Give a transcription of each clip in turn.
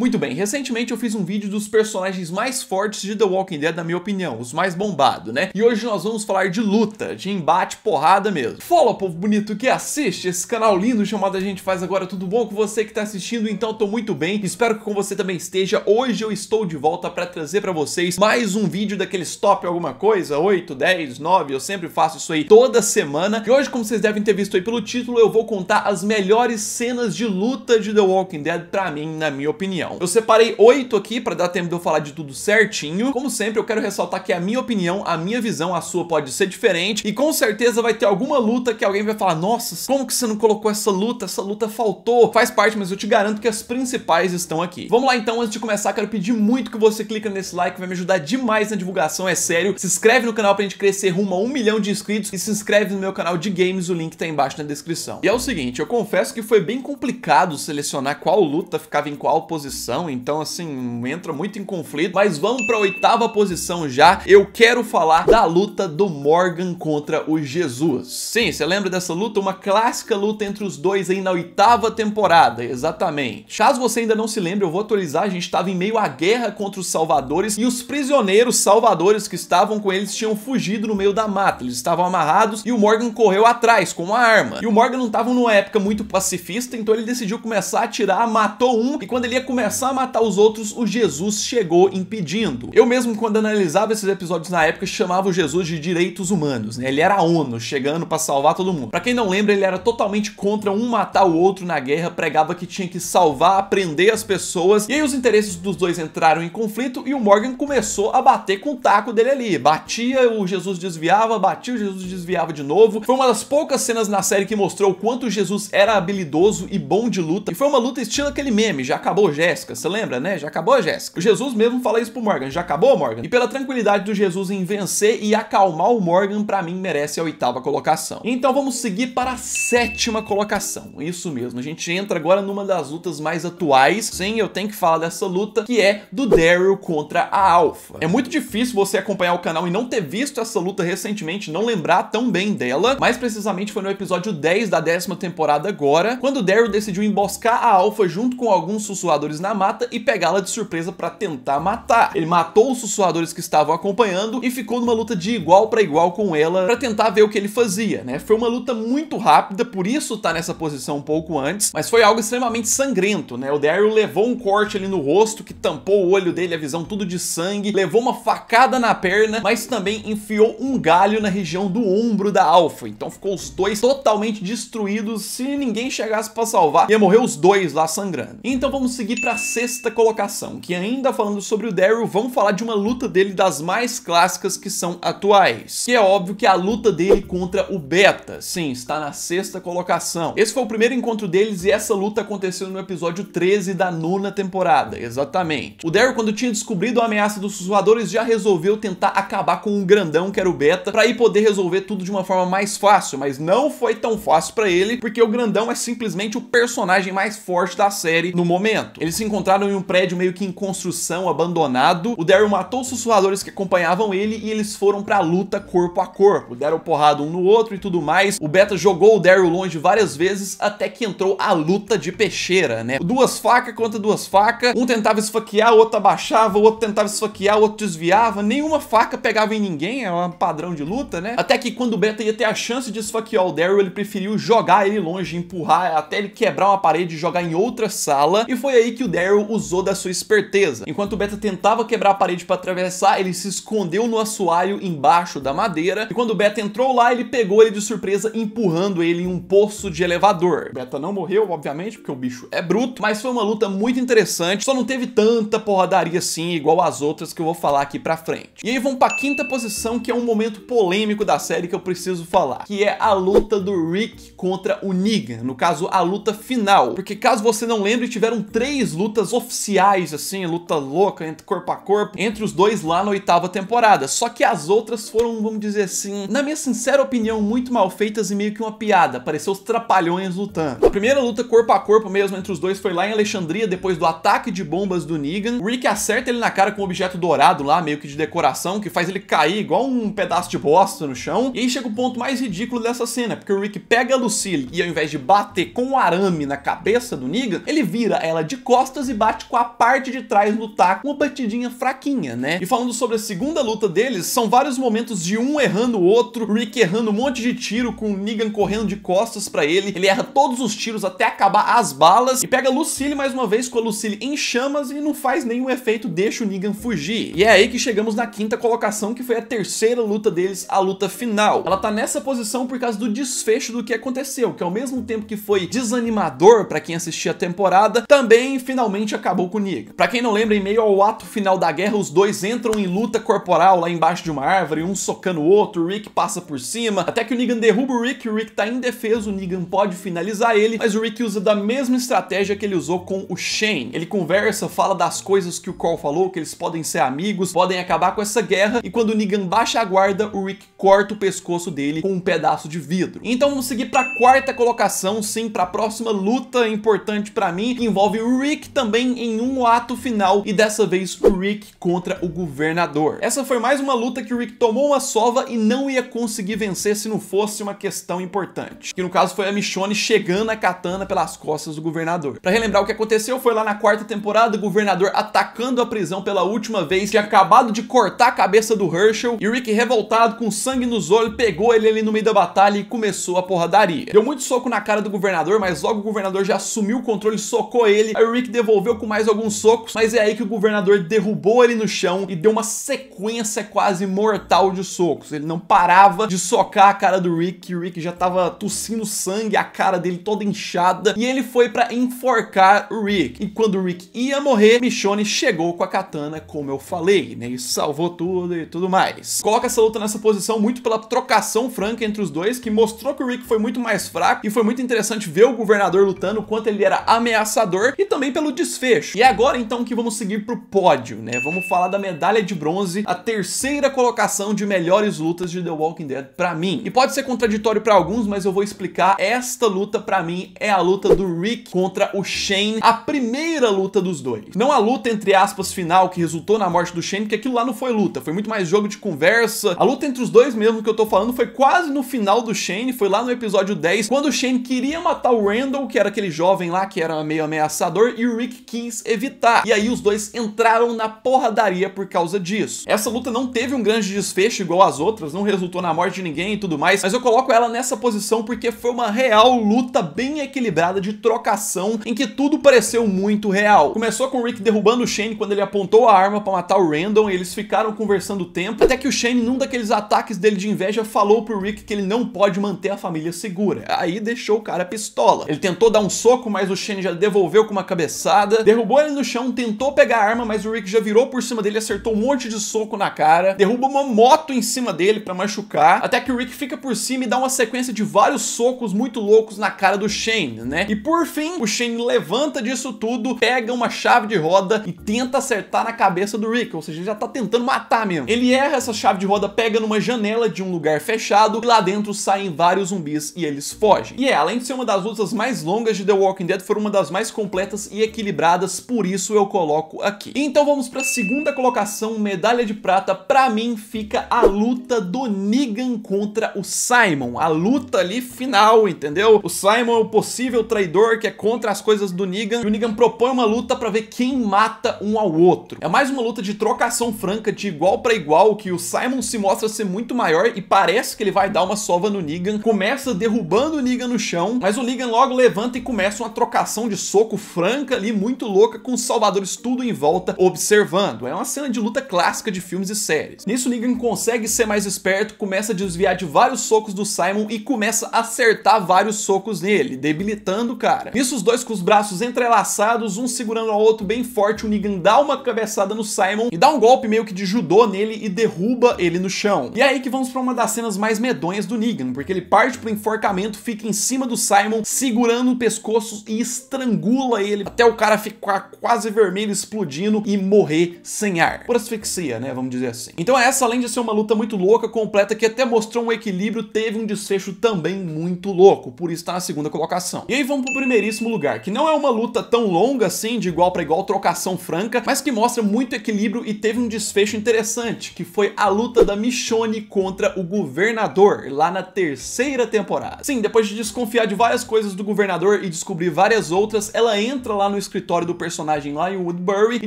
Muito bem, recentemente eu fiz um vídeo dos personagens mais fortes de The Walking Dead, na minha opinião, os mais bombados, né? E hoje nós vamos falar de luta, de embate, porrada mesmo. Fala, povo bonito que assiste esse canal lindo chamado A Gente Faz Agora, tudo bom com você que tá assistindo? Então tô muito bem, espero que com você também esteja. Hoje eu estou de volta pra trazer pra vocês mais um vídeo daqueles top alguma coisa, 8, 10, 9, eu sempre faço isso aí toda semana. E hoje, como vocês devem ter visto aí pelo título, eu vou contar as melhores cenas de luta de The Walking Dead pra mim, na minha opinião. Eu separei oito aqui para dar tempo de eu falar de tudo certinho. Como sempre, eu quero ressaltar que a minha opinião, a minha visão, a sua pode ser diferente e com certeza vai ter alguma luta que alguém vai falar, nossa, como que você não colocou essa luta? Essa luta faltou. Faz parte, mas eu te garanto que as principais estão aqui. Vamos lá então, antes de começar, quero pedir muito que você clica nesse like, vai me ajudar demais na divulgação, é sério. Se inscreve no canal pra gente crescer rumo a um milhão de inscritos e se inscreve no meu canal de games, o link tá embaixo na descrição. E é o seguinte, eu confesso que foi bem complicado selecionar qual luta ficava em qual posição posição, então assim, entra muito em conflito. Mas vamos pra oitava posição já. Eu quero falar da luta do Morgan contra o Jesus. Sim, você lembra dessa luta? Uma clássica luta entre os dois aí na oitava temporada, exatamente. Caso você ainda não se lembre, eu vou atualizar, a gente estava em meio à guerra contra os salvadores e os prisioneiros salvadores que estavam com eles tinham fugido no meio da mata. Eles estavam amarrados e o Morgan correu atrás com uma arma. E o Morgan não estava numa época muito pacifista, então ele decidiu começar a atirar, matou um e quando ele ia começar começar a matar os outros, o Jesus chegou impedindo. Eu mesmo, quando analisava esses episódios na época, chamava o Jesus de direitos humanos, né? Ele era a ONU, chegando para salvar todo mundo. Para quem não lembra, ele era totalmente contra um matar o outro na guerra, pregava que tinha que salvar, aprender as pessoas, e aí os interesses dos dois entraram em conflito e o Morgan começou a bater com o taco dele ali. Batia, o Jesus desviava, batia, o Jesus desviava de novo. Foi uma das poucas cenas na série que mostrou o quanto Jesus era habilidoso e bom de luta, e foi uma luta estilo aquele meme, já acabou já Jéssica. Você lembra, né? Já acabou a Jéssica. O Jesus mesmo fala isso pro Morgan. Já acabou, Morgan? E pela tranquilidade do Jesus em vencer e acalmar o Morgan, para mim merece a oitava colocação. Então vamos seguir para a sétima colocação. Isso mesmo, a gente entra agora numa das lutas mais atuais. Sim, eu tenho que falar dessa luta, que é do Daryl contra a Alpha. É muito difícil você acompanhar o canal e não ter visto essa luta recentemente, não lembrar tão bem dela. Mais precisamente foi no episódio 10 da décima temporada agora, quando o Daryl decidiu emboscar a Alpha junto com alguns sussurradores na mata e pegá-la de surpresa para tentar matar. Ele matou os sussurradores que estavam acompanhando e ficou numa luta de igual para igual com ela para tentar ver o que ele fazia, né? Foi uma luta muito rápida, por isso tá nessa posição um pouco antes, mas foi algo extremamente sangrento, né? O Daryl levou um corte ali no rosto que tampou o olho dele, a visão tudo de sangue, levou uma facada na perna, mas também enfiou um galho na região do ombro da Alpha. Então ficou os dois totalmente destruídos, se ninguém chegasse para salvar, ia morrer os dois lá sangrando. Então vamos seguir para a sexta colocação, que ainda falando sobre o Daryl, vamos falar de uma luta dele das mais clássicas que são atuais. Que é óbvio que é a luta dele contra o Beta. Sim, está na sexta colocação. Esse foi o primeiro encontro deles e essa luta aconteceu no episódio 13 da nona temporada, exatamente. O Daryl, quando tinha descobrido a ameaça dos Suadores, já resolveu tentar acabar com o grandão que era o Beta, para ir poder resolver tudo de uma forma mais fácil, mas não foi tão fácil para ele, porque o grandão é simplesmente o personagem mais forte da série no momento. Ele se encontraram em um prédio meio que em construção, abandonado. O Daryl matou os sussurradores que acompanhavam ele e eles foram pra luta corpo a corpo. Deram porrada um no outro e tudo mais. O Beta jogou o Daryl longe várias vezes até que entrou a luta de peixeira, né? Duas facas contra duas facas. Um tentava esfaquear, o outro abaixava, o outro tentava esfaquear, o outro desviava. Nenhuma faca pegava em ninguém, é um padrão de luta, né? Até que quando o Beta ia ter a chance de esfaquear o Daryl, ele preferiu jogar ele longe, empurrar até ele quebrar uma parede e jogar em outra sala. E foi aí que o Daryl usou da sua esperteza. Enquanto o Beta tentava quebrar a parede para atravessar, ele se escondeu no assoalho embaixo da madeira. E quando o Beta entrou lá, ele pegou ele de surpresa, empurrando ele em um poço de elevador. O Beta não morreu, obviamente, porque o bicho é bruto, mas foi uma luta muito interessante. Só não teve tanta porradaria assim, igual as outras que eu vou falar aqui pra frente. E aí vamos pra quinta posição, que é um momento polêmico da série que eu preciso falar, que é a luta do Rick contra o Negan, no caso, a luta final. Porque caso você não lembre, tiveram três lutas oficiais, assim, luta louca entre corpo a corpo, entre os dois lá na oitava temporada. Só que as outras foram, vamos dizer assim, na minha sincera opinião, muito mal feitas e meio que uma piada. Pareceu os trapalhões lutando. A primeira luta corpo a corpo mesmo entre os dois foi lá em Alexandria, depois do ataque de bombas do Negan. O Rick acerta ele na cara com um objeto dourado lá, meio que de decoração, que faz ele cair igual um pedaço de bosta no chão. E aí chega o ponto mais ridículo dessa cena, porque o Rick pega a Lucille e ao invés de bater com o um arame na cabeça do Negan, ele vira ela de costas costas e bate com a parte de trás no taco, uma batidinha fraquinha, né? E falando sobre a segunda luta deles, são vários momentos de um errando o outro, Rick errando um monte de tiro com o Negan correndo de costas para ele, ele erra todos os tiros até acabar as balas e pega a Lucille mais uma vez com a Lucille em chamas e não faz nenhum efeito, deixa o Negan fugir. E é aí que chegamos na quinta colocação, que foi a terceira luta deles, a luta final. Ela tá nessa posição por causa do desfecho do que aconteceu, que ao mesmo tempo que foi desanimador para quem assistia a temporada, também finalmente acabou com o Negan. Pra quem não lembra, em meio ao ato final da guerra, os dois entram em luta corporal lá embaixo de uma árvore, um socando o outro, o Rick passa por cima, até que o Negan derruba o Rick, o Rick tá indefeso, o Negan pode finalizar ele, mas o Rick usa da mesma estratégia que ele usou com o Shane. Ele conversa, fala das coisas que o Cole falou, que eles podem ser amigos, podem acabar com essa guerra, e quando o Negan baixa a guarda, o Rick corta o pescoço dele com um pedaço de vidro. Então vamos seguir pra quarta colocação, sim, pra próxima luta importante pra mim, que envolve o Rick Rick também em um ato final e dessa vez o Rick contra o governador. Essa foi mais uma luta que o Rick tomou uma sova e não ia conseguir vencer se não fosse uma questão importante, que no caso foi a Michonne chegando a katana pelas costas do governador. Para relembrar o que aconteceu, foi lá na quarta temporada, o governador atacando a prisão pela última vez, tinha acabado de cortar a cabeça do Herschel e o Rick revoltado com sangue nos olhos pegou ele ali no meio da batalha e começou a porradaria. Deu muito soco na cara do governador, mas logo o governador já assumiu o controle, e socou ele, aí o Rick devolveu com mais alguns socos, mas é aí que o governador derrubou ele no chão e deu uma sequência quase mortal de socos. Ele não parava de socar a cara do Rick, que o Rick já tava tossindo sangue, a cara dele toda inchada, e ele foi para enforcar o Rick. E quando o Rick ia morrer, Michonne chegou com a katana, como eu falei, né? E salvou tudo e tudo mais. Coloca essa luta nessa posição muito pela trocação franca entre os dois, que mostrou que o Rick foi muito mais fraco, e foi muito interessante ver o governador lutando, o quanto ele era ameaçador, e também pela pelo desfecho. E é agora então que vamos seguir pro pódio, né? Vamos falar da medalha de bronze, a terceira colocação de melhores lutas de The Walking Dead pra mim. E pode ser contraditório pra alguns, mas eu vou explicar. Esta luta pra mim é a luta do Rick contra o Shane, a primeira luta dos dois. Não a luta entre aspas final que resultou na morte do Shane, porque aquilo lá não foi luta, foi muito mais jogo de conversa. A luta entre os dois mesmo que eu tô falando foi quase no final do Shane, foi lá no episódio 10, quando o Shane queria matar o Randall, que era aquele jovem lá que era meio ameaçador, e o Rick quis evitar. E aí os dois entraram na porradaria por causa disso. Essa luta não teve um grande desfecho igual as outras, não resultou na morte de ninguém e tudo mais, mas eu coloco ela nessa posição porque foi uma real luta bem equilibrada de trocação em que tudo pareceu muito real. Começou com o Rick derrubando o Shane quando ele apontou a arma para matar o Randall, eles ficaram conversando o tempo, até que o Shane num daqueles ataques dele de inveja falou pro Rick que ele não pode manter a família segura. Aí deixou o cara pistola. Ele tentou dar um soco, mas o Shane já devolveu com uma cabeça cabeçada, derrubou ele no chão, tentou pegar a arma, mas o Rick já virou por cima dele, acertou um monte de soco na cara, derruba uma moto em cima dele para machucar, até que o Rick fica por cima e dá uma sequência de vários socos muito loucos na cara do Shane, né? E por fim, o Shane levanta disso tudo, pega uma chave de roda e tenta acertar na cabeça do Rick, ou seja, ele já tá tentando matar mesmo. Ele erra essa chave de roda, pega numa janela de um lugar fechado, e lá dentro saem vários zumbis e eles fogem. E é, além de ser uma das lutas mais longas de The Walking Dead, foi uma das mais completas e equilibradas, por isso eu coloco aqui. Então vamos para a segunda colocação, medalha de prata, para mim fica a luta do Negan contra o Simon, a luta ali final, entendeu? O Simon é o possível traidor que é contra as coisas do Negan, e o Negan propõe uma luta para ver quem mata um ao outro. É mais uma luta de trocação franca, de igual para igual, que o Simon se mostra ser muito maior e parece que ele vai dar uma sova no Negan, começa derrubando o Negan no chão, mas o Negan logo levanta e começa uma trocação de soco franca ali muito louca com os salvadores tudo em volta observando. É uma cena de luta clássica de filmes e séries. Nisso Negan consegue ser mais esperto, começa a desviar de vários socos do Simon e começa a acertar vários socos nele, debilitando o cara. Nisso os dois com os braços entrelaçados, um segurando o outro bem forte, o Negan dá uma cabeçada no Simon e dá um golpe meio que de judô nele e derruba ele no chão. E é aí que vamos para uma das cenas mais medonhas do Negan, porque ele parte pro enforcamento, fica em cima do Simon, segurando o pescoço e estrangula ele até o o cara ficar quase vermelho, explodindo e morrer sem ar. Por asfixia, né? Vamos dizer assim. Então essa, além de ser uma luta muito louca, completa, que até mostrou um equilíbrio, teve um desfecho também muito louco. Por isso tá na segunda colocação. E aí vamos pro primeiríssimo lugar, que não é uma luta tão longa assim, de igual para igual, trocação franca, mas que mostra muito equilíbrio e teve um desfecho interessante, que foi a luta da Michonne contra o Governador, lá na terceira temporada. Sim, depois de desconfiar de várias coisas do Governador e descobrir várias outras, ela entra lá no escritório do personagem lá em Woodbury e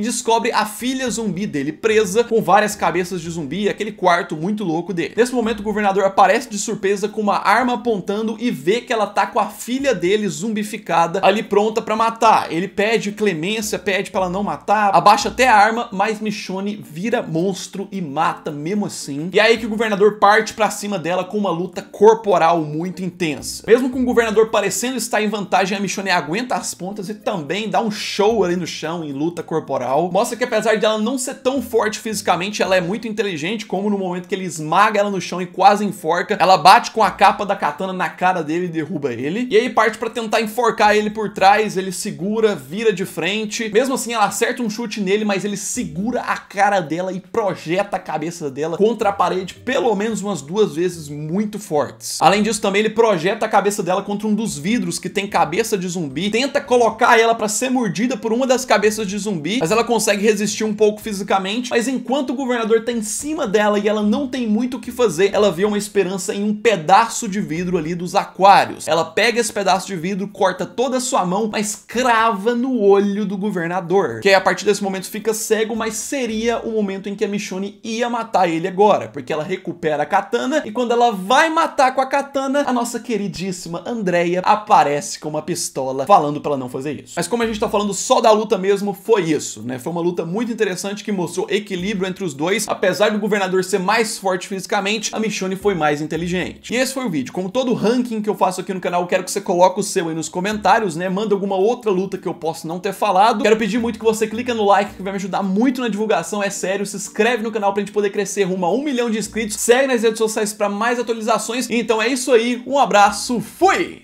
descobre a filha zumbi dele presa com várias cabeças de zumbi e aquele quarto muito louco dele. Nesse momento o governador aparece de surpresa com uma arma apontando e vê que ela tá com a filha dele zumbificada ali pronta para matar. Ele pede clemência, pede para ela não matar, abaixa até a arma, mas Michonne vira monstro e mata mesmo assim. E é aí que o governador parte para cima dela com uma luta corporal muito intensa. Mesmo com o governador parecendo estar em vantagem, a Michonne aguenta as pontas e também dá um show ali no chão em luta corporal. Mostra que apesar de ela não ser tão forte fisicamente, ela é muito inteligente, como no momento que ele esmaga ela no chão e quase enforca, ela bate com a capa da katana na cara dele e derruba ele. E aí parte para tentar enforcar ele por trás, ele segura, vira de frente. Mesmo assim, ela acerta um chute nele, mas ele segura a cara dela e projeta a cabeça dela contra a parede pelo menos umas duas vezes muito fortes. Além disso, também ele projeta a cabeça dela contra um dos vidros que tem cabeça de zumbi, tenta colocar ela para ser ser mordida por uma das cabeças de zumbi, mas ela consegue resistir um pouco fisicamente. Mas enquanto o governador tá em cima dela e ela não tem muito o que fazer, ela vê uma esperança em um pedaço de vidro ali dos aquários. Ela pega esse pedaço de vidro, corta toda a sua mão, mas crava no olho do governador. Que a partir desse momento fica cego, mas seria o momento em que a Michonne ia matar ele agora, porque ela recupera a katana e quando ela vai matar com a katana, a nossa queridíssima Andreia aparece com uma pistola falando para ela não fazer isso. Mas como a gente gente tá falando só da luta mesmo, foi isso, né? Foi uma luta muito interessante que mostrou equilíbrio entre os dois. Apesar do governador ser mais forte fisicamente, a Michonne foi mais inteligente. E esse foi o vídeo. Como todo ranking que eu faço aqui no canal, quero que você coloque o seu aí nos comentários, né? Manda alguma outra luta que eu possa não ter falado. Quero pedir muito que você clica no like, que vai me ajudar muito na divulgação, é sério. Se inscreve no canal pra gente poder crescer rumo a um milhão de inscritos. Segue nas redes sociais pra mais atualizações. Então é isso aí, um abraço, fui!